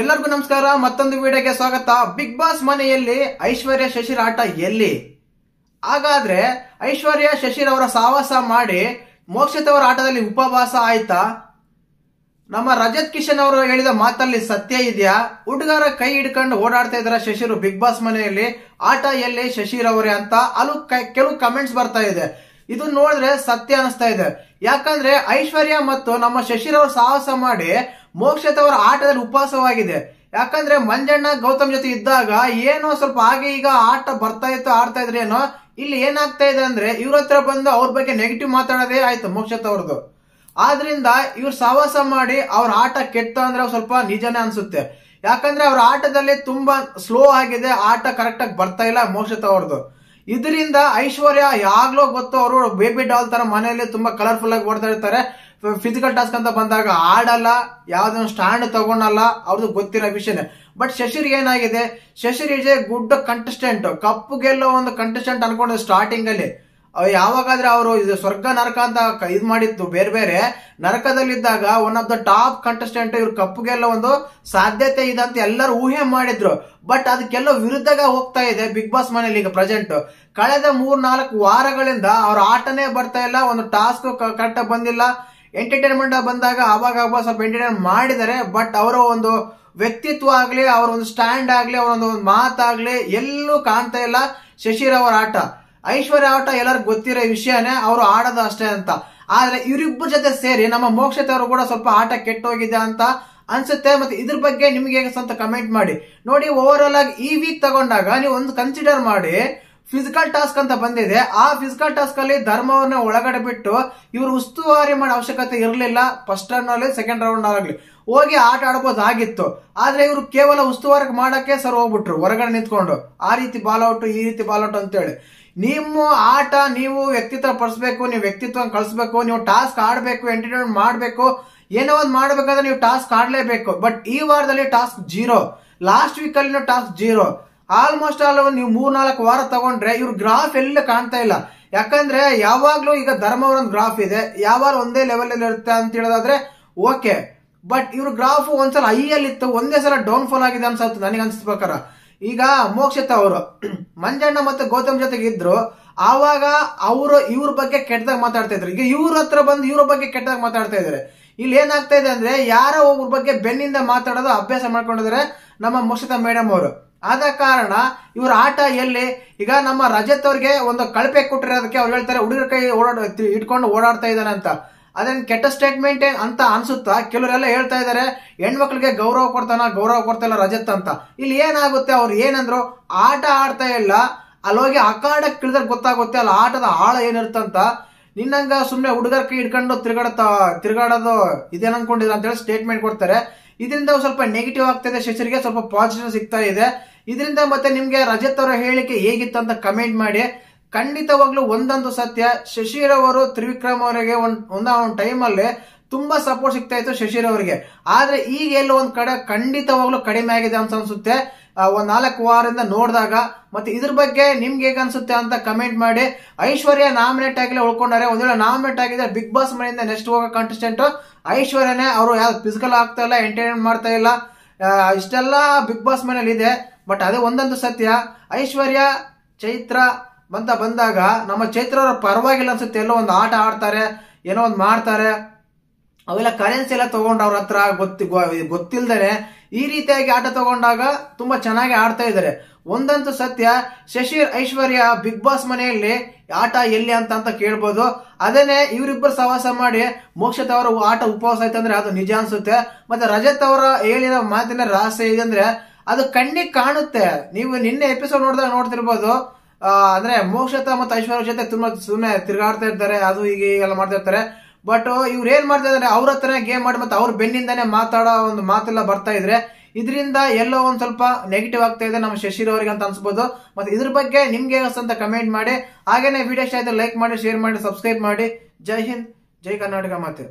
ಎಲ್ಲರಿಗೂ ನಮಸ್ಕಾರ ಮತ್ತೊಂದು ವಿಡಿಯೋಗೆ ಸ್ವಾಗತ ಬಿಗ್ ಬಾಸ್ ಮನೆಯಲ್ಲಿ ಐಶ್ವರ್ಯ ಶಶಿರ ಆಟ ಎಲ್ಲಿ ಹಾಗಾದ್ರೆ ಐಶ್ವರ್ಯ ಶಶಿರ್ ಅವರ ಸಾವಾಸ ಮಾಡಿ ಮೋಕ್ಷಿತ್ ಆಟದಲ್ಲಿ ಉಪವಾಸ ಆಯ್ತಾ ನಮ್ಮ ರಜತ್ ಕಿಶನ್ ಅವರು ಹೇಳಿದ ಮಾತಲ್ಲಿ ಸತ್ಯ ಇದೆಯಾ ಹುಡುಗರ ಕೈ ಹಿಡ್ಕೊಂಡು ಓಡಾಡ್ತಾ ಇದಾರೆ ಶಶಿರು ಬಿಗ್ ಬಾಸ್ ಮನೆಯಲ್ಲಿ ಆಟ ಎಲ್ಲಿ ಶಶಿರ್ ಅವರೇ ಅಂತ ಅಲ್ಲೂ ಕೆಲವು ಕಮೆಂಟ್ಸ್ ಬರ್ತಾ ಇದೆ ಇದು ನೋಡಿದ್ರೆ ಸತ್ಯ ಅನಿಸ್ತಾ ಇದೆ ಯಾಕಂದ್ರೆ ಐಶ್ವರ್ಯ ಮತ್ತು ನಮ್ಮ ಶಶಿರ್ ಅವರು ಸಾಹಸ ಮಾಡಿ ಮೋಕ್ಷ ಅವರ ಆಟದಲ್ಲಿ ಉಪವಾಸವಾಗಿದೆ ಯಾಕಂದ್ರೆ ಮಂಜಣ್ಣ ಗೌತಮ್ ಜೊತೆ ಇದ್ದಾಗ ಏನೋ ಸ್ವಲ್ಪ ಹಾಗೆ ಈಗ ಆಟ ಬರ್ತಾ ಇತ್ತು ಆಡ್ತಾ ಏನೋ ಇಲ್ಲಿ ಏನಾಗ್ತಾ ಇದೆ ಅಂದ್ರೆ ಇವ್ರ ಹತ್ರ ಬಂದು ಅವ್ರ ಬಗ್ಗೆ ನೆಗೆಟಿವ್ ಮಾತಾಡೋದೇ ಆಯ್ತು ಮೋಕ್ಷತ್ ಅವ್ರದ್ದು ಆದ್ರಿಂದ ಇವ್ರು ಸಾವಾಸ ಮಾಡಿ ಅವ್ರ ಆಟ ಕೆಟ್ಟ ಅಂದ್ರೆ ಸ್ವಲ್ಪ ನಿಜನೇ ಅನ್ಸುತ್ತೆ ಯಾಕಂದ್ರೆ ಅವ್ರ ಆಟದಲ್ಲಿ ತುಂಬಾ ಸ್ಲೋ ಆಗಿದೆ ಆಟ ಕರೆಕ್ಟ್ ಆಗಿ ಬರ್ತಾ ಇಲ್ಲ ಮೋಕ್ಷತ್ ಅವ್ರದ್ದು ಇದರಿಂದ ಐಶ್ವರ್ಯ ಯಾಗ್ಲೋ ಗೊತ್ತು ಅವರು ಬೇಬಿ ಡಾಲ್ ತರ ಮನೆಯಲ್ಲಿ ತುಂಬಾ ಕಲರ್ಫುಲ್ ಆಗಿ ಓಡ್ತಾ ಇರ್ತಾರೆ ಫಿಸಿಕಲ್ ಟಾಸ್ಕ್ ಅಂತ ಬಂದಾಗ ಆಡಲ್ಲ ಯಾವ್ದೊಂದು ಸ್ಟ್ಯಾಂಡ್ ತಗೊಂಡಲ್ಲ ಅವ್ರದ್ದು ಗೊತ್ತಿರೋ ವಿಷಯನೇ ಬಟ್ ಶಶಿರ್ ಏನಾಗಿದೆ Shishir is a good contestant cup ಗೆಲ್ಲೋ ಒಂದು ಕಂಟೆಸ್ಟೆಂಟ್ ಅನ್ಕೊಂಡು ಸ್ಟಾರ್ಟಿಂಗ್ ಅಲ್ಲಿ ಯಾವಾಗಾದ್ರೆ ಅವರು ಇದು ಸ್ವರ್ಗ ನರಕ ಅಂತ ಇದು ಮಾಡಿತ್ತು ಬೇರೆ ಬೇರೆ ನರಕದಲ್ಲಿದ್ದಾಗ one of the top contestant ಇವ್ರ ಗೆಲ್ಲೋ ಒಂದು ಸಾಧ್ಯತೆ ಇದೆ ಅಂತ ಎಲ್ಲರೂ ಊಹೆ ಮಾಡಿದ್ರು ಬಟ್ ಅದಕ್ಕೆಲ್ಲ ವಿರುದ್ಧಗ ಹೋಗ್ತಾ ಇದೆ ಬಿಗ್ ಬಾಸ್ ಮನೇಲಿ ಈಗ ಪ್ರೆಸೆಂಟ್ ಕಳೆದ ಮೂರ್ ನಾಲ್ಕು ವಾರಗಳಿಂದ ಅವ್ರ ಆಟನೇ ಬರ್ತಾ ಇಲ್ಲ ಒಂದು ಟಾಸ್ಕ್ ಕರೆಕ್ಟ್ ಬಂದಿಲ್ಲ ಎಂಟರ್ಟೈನ್ಮೆಂಟ್ ಬಂದಾಗ ಅವಾಗ ಸ್ವಲ್ಪ ಎಂಟರ್ಟೈನ್ ಮಾಡಿದ್ದಾರೆ ಬಟ್ ಅವರ ಒಂದು ವ್ಯಕ್ತಿತ್ವ ಆಗಲಿ ಅವರ ಒಂದು ಸ್ಟ್ಯಾಂಡ್ ಆಗಲಿ ಅವರ ಒಂದು ಮಾತಾಗಲಿ ಎಲ್ಲೂ ಕಾಣ್ತಾ ಇಲ್ಲ ಶಶಿರ್ ಅವರ ಆಟ ಐಶ್ವರ್ಯ ಆಟ ಎಲ್ಲರಿಗೂ ಗೊತ್ತಿರೋ ವಿಷಯನೇ ಅವರು ಆಡೋದು ಅಷ್ಟೇ ಅಂತ ಆದರೆ ಇವರಿಬ್ಬರ ಜೊತೆ ಸೇರಿ ನಮ್ಮ ಅವರು ಕೂಡ ಸ್ವಲ್ಪ ಆಟ ಕೆಟ್ಟೋಗಿದೆ ಅಂತ ಅನ್ಸುತ್ತೆ ಮತ್ತೆ ಇದ್ರ ಬಗ್ಗೆ ನಿಮ್ಗೆ ಹೇಗೆ ಸ್ವಂತ ಕಮೆಂಟ್ ಮಾಡಿ ನೋಡಿ ಓವರ್ ಆಲ್ ಆಗಿ ಈ ವೀಕ್ ತಗೊಂಡಾಗ ನೀವು ಒಂದು ಕನ್ಸಿಡರ್ ಮಾಡಿ ಫಿಸಿಕಲ್ ಟಾಸ್ಕ್ ಅಂತ ಬಂದಿದೆ ಆ ಫಿಸಿಕಲ್ ಟಾಸ್ಕ್ ಅಲ್ಲಿ ಧರ್ಮವನ್ನ ಒಳಗಡೆ ಬಿಟ್ಟು ಇವರು ಉಸ್ತುವಾರಿ ಮಾಡೋ ಅವಶ್ಯಕತೆ ಇರಲಿಲ್ಲ ಫಸ್ಟ್ ರೌಂಡ್ ಸೆಕೆಂಡ್ ರೌಂಡ್ ಆಗಲಿ ಹೋಗಿ ಆಟ ಆಗಿತ್ತು ಆದ್ರೆ ಇವರು ಕೇವಲ ಉಸ್ತುವಾರಿ ಮಾಡಕ್ಕೆ ಸರ್ ಹೋಗ್ಬಿಟ್ರು ಹೊರಗಡೆ ನಿಂತ್ಕೊಂಡು ಆ ರೀತಿ ಬಾಲ್ ಔಟ್ ಈ ರೀತಿ ಬಾಲ್ ಔಟ್ ಅಂತೇಳಿ ನಿಮ್ಮ ಆಟ ನೀವು ವ್ಯಕ್ತಿತ್ವ ಪಡಿಸ್ಬೇಕು ನೀವು ವ್ಯಕ್ತಿತ್ವ ಕಳಿಸ್ಬೇಕು ನೀವು ಟಾಸ್ಕ್ ಆಡಬೇಕು ಎಂಟರ್ಟೈನ್ಮೆಂಟ್ ಮಾಡಬೇಕು ಏನೋ ಒಂದು ಮಾಡಬೇಕಾದ್ರೆ ನೀವು ಟಾಸ್ಕ್ ಆಡಲೇಬೇಕು ಬಟ್ ಈ ವಾರದಲ್ಲಿ ಟಾಸ್ಕ್ ಜೀರೋ ಲಾಸ್ಟ್ ವೀಕ್ ಅಲ್ಲಿನ ಟಾಸ್ಕ್ ಜೀರೋ ಆಲ್ಮೋಸ್ಟ್ ಆಲ್ ನೀವು ಮೂರ್ನಾಲ್ಕು ವಾರ ತಗೊಂಡ್ರೆ ಇವ್ರ ಗ್ರಾಫ್ ಎಲ್ಲ ಕಾಣ್ತಾ ಇಲ್ಲ ಯಾಕಂದ್ರೆ ಯಾವಾಗ್ಲೂ ಈಗ ಧರ್ಮ ಗ್ರಾಫ್ ಇದೆ ಯಾವಾಗ ಒಂದೇ ಲೆವೆಲ್ ಅಲ್ಲಿ ಇರುತ್ತೆ ಅಂತ ಹೇಳೋದಾದ್ರೆ ಓಕೆ ಬಟ್ ಇವ್ರ ಗ್ರಾಫ್ ಒಂದ್ಸಲ ಅಲ್ಲಿ ಇತ್ತು ಒಂದೇ ಸಲ ಡೌನ್ ಫಾಲ್ ಆಗಿದೆ ಅನ್ಸುತ್ತೆ ನನಗೆ ಅನ್ಸಿದ ಪ್ರಕಾರ ಈಗ ಮೋಕ್ಷಿತ ಅವರು ಮಂಜಣ್ಣ ಮತ್ತೆ ಗೌತಮ್ ಜೊತೆಗೆ ಇದ್ರು ಆವಾಗ ಅವರು ಇವ್ರ ಬಗ್ಗೆ ಕೆಟ್ಟದಾಗ ಮಾತಾಡ್ತಾ ಇದ್ರು ಈಗ ಇವ್ರ ಹತ್ರ ಬಂದು ಇವ್ರ ಬಗ್ಗೆ ಕೆಟ್ಟದಾಗ ಮಾತಾಡ್ತಾ ಇದಾರೆ ಇಲ್ಲಿ ಏನಾಗ್ತಾ ಇದೆ ಅಂದ್ರೆ ಯಾರೋ ಒಬ್ಬರ ಬಗ್ಗೆ ಬೆನ್ನಿಂದ ಮಾತಾಡೋದು ಅಭ್ಯಾಸ ಮಾಡ್ಕೊಂಡಿದ್ದಾರೆ ನಮ್ಮ ಮೋಕ್ಷಿತ ಮೇಡಮ್ ಅವರು ಆದ ಕಾರಣ ಇವ್ರ ಆಟ ಎಲ್ಲಿ ಈಗ ನಮ್ಮ ರಜತ್ ಅವ್ರಿಗೆ ಒಂದು ಕಳಪೆ ಕೊಟ್ಟಿರೋದಕ್ಕೆ ಅವ್ರು ಹೇಳ್ತಾರೆ ಹುಡುಗರ ಕೈ ಓಡಾಡ ಇಟ್ಕೊಂಡು ಓಡಾಡ್ತಾ ಇದ್ದಾನೆ ಅಂತ ಅದೇನು ಕೆಟ್ಟ ಸ್ಟೇಟ್ಮೆಂಟ್ ಅಂತ ಅನ್ಸುತ್ತಾ ಕೆಲವರೆಲ್ಲ ಹೇಳ್ತಾ ಇದ್ದಾರೆ ಹೆಣ್ಮಕ್ಳಿಗೆ ಗೌರವ ಕೊಡ್ತಾನ ಗೌರವ ಕೊಡ್ತಾಯಿಲ್ಲ ರಜತ್ ಅಂತ ಇಲ್ಲಿ ಏನಾಗುತ್ತೆ ಅವ್ರು ಏನಂದ್ರು ಆಟ ಆಡ್ತಾ ಇಲ್ಲ ಅಲ್ಲೋಗಿ ಅಕಾಡಕ್ಕೆ ಇಳಿದ್ರೆ ಗೊತ್ತಾಗುತ್ತೆ ಅಲ್ಲಿ ಆಟದ ಆಳ ಏನಿರುತ್ತಂತ ನಿನ್ನಂಗ ಸುಮ್ಮನೆ ಹುಡುಗರ್ ಕೈ ಹಿಡ್ಕೊಂಡು ತಿರ್ಗಾಡತ ತಿರ್ಗಾಡೋದು ಇದೇನು ಅಂತ ಹೇಳಿ ಸ್ಟೇಟ್ಮೆಂಟ್ ಕೊಡ್ತಾರೆ ಇದರಿಂದ ಸ್ವಲ್ಪ ನೆಗೆಟಿವ್ ಆಗ್ತಾ ಶಶಿರಿಗೆ ಸ್ವಲ್ಪ ಪಾಸಿಟಿವ್ ಸಿಗ್ತಾ ಇದೆ ಇದರಿಂದ ಮತ್ತೆ ನಿಮ್ಗೆ ರಜತ್ ಅವರ ಹೇಳಿಕೆ ಹೇಗಿತ್ತು ಅಂತ ಕಮೆಂಟ್ ಮಾಡಿ ಖಂಡಿತವಾಗ್ಲೂ ಒಂದೊಂದು ಸತ್ಯ ಶಶಿರವರು ತ್ರಿವಿಕ್ರಮ್ ಅವರಿಗೆ ಒಂದ್ ಒಂದ ಒಂದು ಟೈಮಲ್ಲಿ ತುಂಬಾ ಸಪೋರ್ಟ್ ಸಿಗ್ತಾ ಇತ್ತು ಶಶಿರ್ ಅವರಿಗೆ ಆದ್ರೆ ಈಗ ಎಲ್ಲೋ ಒಂದ್ ಕಡೆ ಖಂಡಿತವಾಗ್ಲೂ ಕಡಿಮೆ ಆಗಿದೆ ಅಂತ ಅನ್ಸುತ್ತೆ ಒಂದ್ ನಾಲ್ಕು ವಾರದಿಂದ ನೋಡಿದಾಗ ಮತ್ತೆ ಇದ್ರ ಬಗ್ಗೆ ನಿಮ್ಗೆ ಹೇಗೆ ಅನ್ಸುತ್ತೆ ಅಂತ ಕಮೆಂಟ್ ಮಾಡಿ ಐಶ್ವರ್ಯ ನಾಮಿನೇಟ್ ಆಗಿಲ್ಲ ಉಳ್ಕೊಂಡಾರೆ ಒಂದ್ ವೇಳೆ ನಾಮಿನೇಟ್ ಆಗಿದೆ ಬಿಗ್ ಬಾಸ್ ಮನೆಯಿಂದ ನೆಕ್ಸ್ಟ್ ಹೋಗೋ ಕಂಟೆಸ್ಟೆಂಟ್ ಐಶ್ವರ್ಯನೇ ಅವರು ಯಾವ್ದು ಫಿಸಿಕಲ್ ಆಗ್ತಾ ಇಲ್ಲ ಎಂಟರ್ಟೈನ್ಮೆಂಟ್ ಮಾಡ್ತಾ ಇಲ್ಲ ಇಷ್ಟೆಲ್ಲ ಬಿಗ್ ಬಾಸ್ ಮನೇಲಿ ಇದೆ ಬಟ್ ಅದೇ ಒಂದೊಂದು ಸತ್ಯ ಐಶ್ವರ್ಯ ಚೈತ್ರ ಅಂತ ಬಂದಾಗ ನಮ್ಮ ಚೈತ್ರ ಪರವಾಗಿಲ್ಲ ಅನ್ಸುತ್ತೆ ಎಲ್ಲೋ ಒಂದು ಆಟ ಆಡ್ತಾರೆ ಏನೋ ಒಂದು ಮಾಡ್ತಾರೆ ಅವೆಲ್ಲ ಕರೆನ್ಸಿ ಎಲ್ಲ ತಗೊಂಡು ಅವ್ರ ಹತ್ರ ಗೊತ್ತಿ ಗೊತ್ತಿಲ್ದರೆ ಈ ರೀತಿಯಾಗಿ ಆಟ ತಗೊಂಡಾಗ ತುಂಬಾ ಚೆನ್ನಾಗಿ ಆಡ್ತಾ ಇದ್ದಾರೆ ಒಂದಂತೂ ಸತ್ಯ ಶಶಿರ್ ಐಶ್ವರ್ಯ ಬಿಗ್ ಬಾಸ್ ಮನೆಯಲ್ಲಿ ಆಟ ಎಲ್ಲಿ ಅಂತ ಅಂತ ಕೇಳ್ಬೋದು ಅದನ್ನೇ ಇವರಿಬ್ಬರು ಸಹವಾಸ ಮಾಡಿ ಮೋಕ್ಷತ ಅವರ ಆಟ ಉಪವಾಸ ಆಯ್ತು ಅಂದ್ರೆ ಅದು ನಿಜ ಅನ್ಸುತ್ತೆ ಮತ್ತೆ ರಜತ್ ಅವರ ಹೇಳಿದ ಮಾತಿನ ರಹಸ್ಯ ಇದೆ ಅಂದ್ರೆ ಅದು ಕಣ್ಣಿಗೆ ಕಾಣುತ್ತೆ ನೀವು ನಿನ್ನೆ ಎಪಿಸೋಡ್ ನೋಡಿದಾಗ ನೋಡ್ತಿರ್ಬೋದು ಅಂದ್ರೆ ಮೋಕ್ಷತ ಮತ್ತು ಐಶ್ವರ್ಯ ಜೊತೆ ತುಂಬಾ ಸುಮ್ಮನೆ ತಿರುಗಾಡ್ತಾ ಇರ್ತಾರೆ ಅದು ಹೀಗೆ ಎಲ್ಲ ಮಾಡ್ತಾ ಇರ್ತಾರೆ ಬಟ್ uh, ಇವ್ರು ಏನ್ ಮಾಡ್ತಾ ಇದಾರೆ ಅವ್ರ ಹತ್ರ ಗೇಮ್ ಮಾಡಿ ಮತ್ತೆ ಅವ್ರ ಬೆನ್ನಿಂದಾನೇ ಮಾತಾಡೋ ಒಂದು ಮಾತೆಲ್ಲ ಬರ್ತಾ ಇದ್ರೆ ಇದರಿಂದ ಎಲ್ಲೋ ಒಂದ್ ಸ್ವಲ್ಪ ನೆಗೆಟಿವ್ ಆಗ್ತಾ ಇದೆ ನಮ್ಮ ಶಶಿರ್ ಅವರಿಗೆ ಅಂತ ಅನ್ಸ್ಬೋದು ಮತ್ತೆ ಇದ್ರ ಬಗ್ಗೆ ನಿಮ್ಗೆ ಅಂತ ಕಮೆಂಟ್ ಮಾಡಿ ಹಾಗೇನೆ ವಿಡಿಯೋ ಇಷ್ಟ ಲೈಕ್ ಮಾಡಿ ಶೇರ್ ಮಾಡಿ ಸಬ್ಸ್ಕ್ರೈಬ್ ಮಾಡಿ ಜೈ ಹಿಂದ್ ಜೈ ಕರ್ನಾಟಕ ಮಾತೆ